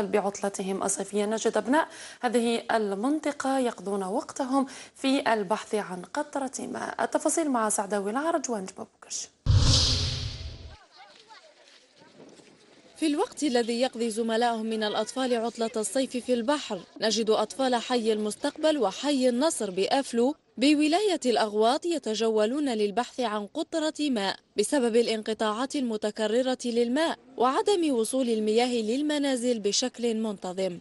الأطفال بعطلتهم الصيفية نجد أبناء هذه المنطقة يقضون وقتهم في البحث عن قطرة ماء التفاصيل مع سعداوي العرج وانجبو بوكش في الوقت الذي يقضي زملائهم من الأطفال عطلة الصيف في البحر نجد أطفال حي المستقبل وحي النصر بأفلو بولاية الأغواط يتجولون للبحث عن قطرة ماء بسبب الانقطاعات المتكررة للماء وعدم وصول المياه للمنازل بشكل منتظم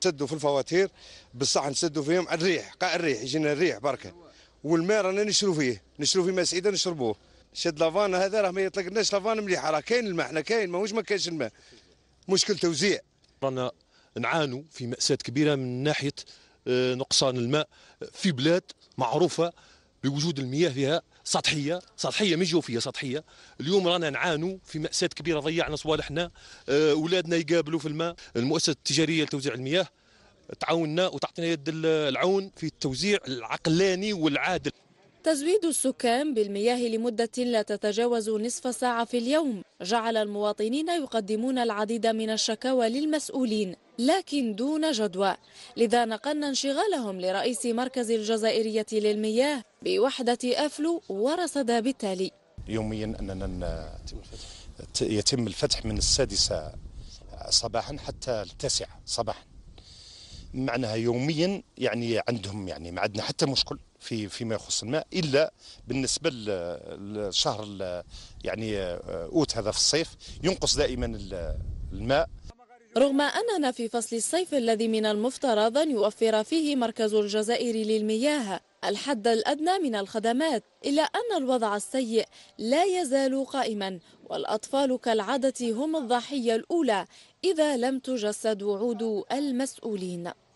نسدوا في الفواتير بصح نسدوا فيهم الريح قاع الريح يجينا الريح بركه والماء رانا نشرو فيه نشرو فيه ماء سعيده نشربوه شد لافان هذا راه ما يطلقناش لافان مليحه راه كاين الماء حنا كاين ماهوش ما كاينش الماء مشكل توزيع رانا نعانوا في مأساة كبيرة من ناحية آه، نقصان الماء في بلاد معروفة بوجود المياه فيها سطحيه سطحيه مش جوفيه سطحيه اليوم رانا نعانوا في ماساه كبيره ضيعنا صوالحنا اولادنا آه، يقابلوا في الماء المؤسسه التجاريه لتوزيع المياه تعاوننا وتعطينا يد العون في التوزيع العقلاني والعادل تزويد السكان بالمياه لمدة لا تتجاوز نصف ساعة في اليوم جعل المواطنين يقدمون العديد من الشكاوى للمسؤولين لكن دون جدوى لذا نقلنا انشغالهم لرئيس مركز الجزائرية للمياه بوحدة أفلو ورصد بالتالي يوميا أننا يتم الفتح من السادسة صباحا حتى التاسعة صباحا معناها يوميا يعني عندهم يعني ما عندنا حتى مشكل في فيما يخص الماء الا بالنسبه للشهر يعني آه، اوت هذا في الصيف ينقص دائما الماء رغم أننا في فصل الصيف الذي من المفترض أن يوفر فيه مركز الجزائر للمياه الحد الأدنى من الخدمات إلا أن الوضع السيء لا يزال قائما والأطفال كالعادة هم الضحية الأولى إذا لم تجسد وعود المسؤولين